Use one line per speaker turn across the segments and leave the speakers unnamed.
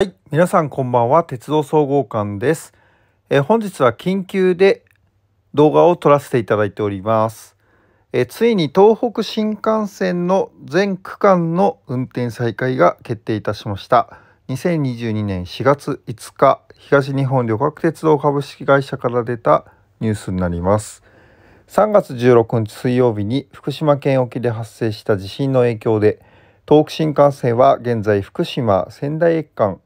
はい、皆さんこんばんは、鉄道総合館です。え本日は緊急で動画を撮らせていただいております。えついに東北新幹線の全区間の運転再開が決定いたしました。2022年4月5日、東日本旅客鉄道株式会社から出たニュースになります。3月16日水曜日に福島県沖で発生した地震の影響で東北新幹線は現在福島仙台駅間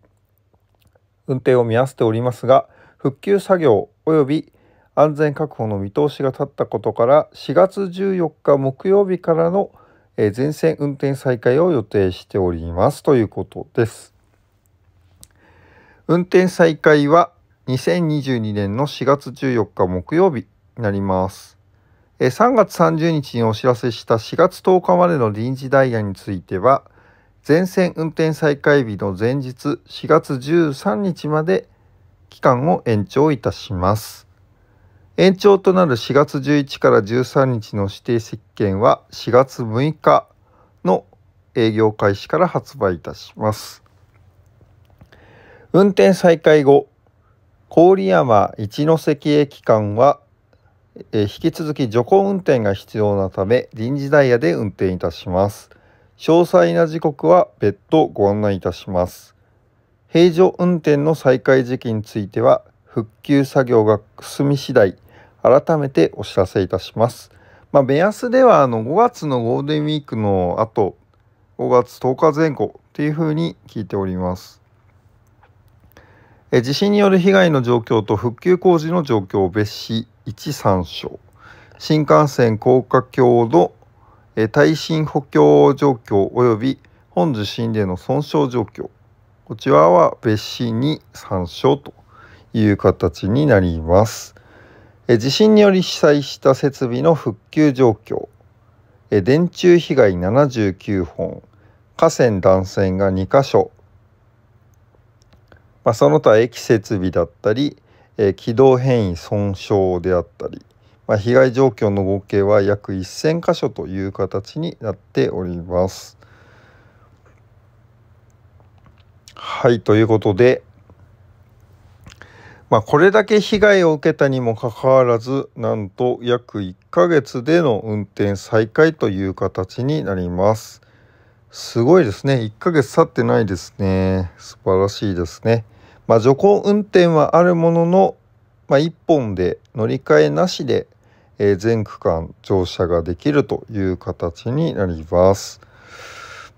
運転を見合わせておりますが復旧作業及び安全確保の見通しが立ったことから4月14日木曜日からの全線運転再開を予定しておりますということです。運転再開は2022年の4月14日木曜日になります。3月30日にお知らせした4月10日までの臨時ダイヤについては全線運転再開日の前日4月13日まで期間を延長いたします。延長となる4月11日から13日の指定席券は4月6日の営業開始から発売いたします。運転再開後、郡山一ノ関駅間は引き続き徐行運転が必要なため臨時ダイヤで運転いたします。詳細な時刻は別途ご案内いたします。平常運転の再開時期については、復旧作業が進み次第、改めてお知らせいたします。まあ、目安ではあの5月のゴールデンウィークの後、5月10日前後っていうふうに聞いております。え地震による被害の状況と復旧工事の状況を別紙1、3章。新幹線高架橋の耐震補強状況及び本地震での損傷状況こちらは別紙に参照という形になります。地震により被災した設備の復旧状況電柱被害79本河川断線が2箇所、まあ、その他駅設備だったり軌道変異損傷であったりまあ、被害状況の合計は約1000箇所という形になっております。はいということで、まあ、これだけ被害を受けたにもかかわらずなんと約1ヶ月での運転再開という形になります。すごいですね。1ヶ月経ってないですね。素晴らしいですね。まあ、徐行運転はあるものの、まあ、1本で乗り換えなしでえー、全区間乗車ができるという形になります。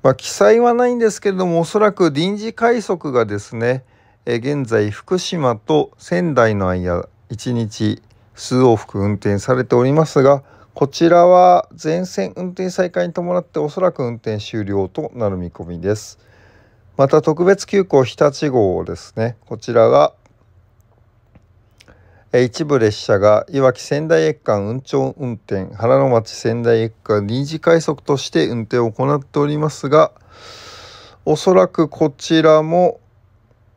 まあ、記載はないんですけれどもおそらく臨時快速がですね、えー、現在福島と仙台の間1日数往復運転されておりますがこちらは全線運転再開に伴っておそらく運転終了となる見込みです。また特別急行日立号ですねこちらが一部列車がいわき仙台駅間運長運転原野町仙台駅間臨時快速として運転を行っておりますがおそらくこちらも、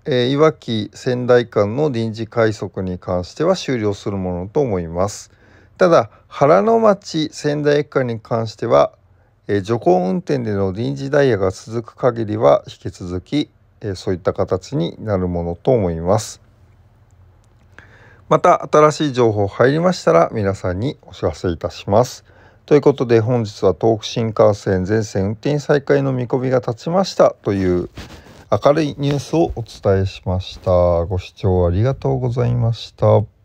えー、いわき仙台間の臨時快速に関しては終了するものと思いますただ原野町仙台駅間に関しては、えー、徐行運転での臨時ダイヤが続く限りは引き続き、えー、そういった形になるものと思いますまた新しい情報入りましたら皆さんにお知らせいたします。ということで本日は東北新幹線全線運転再開の見込みが立ちましたという明るいニュースをお伝えしました。ご視聴ありがとうございました。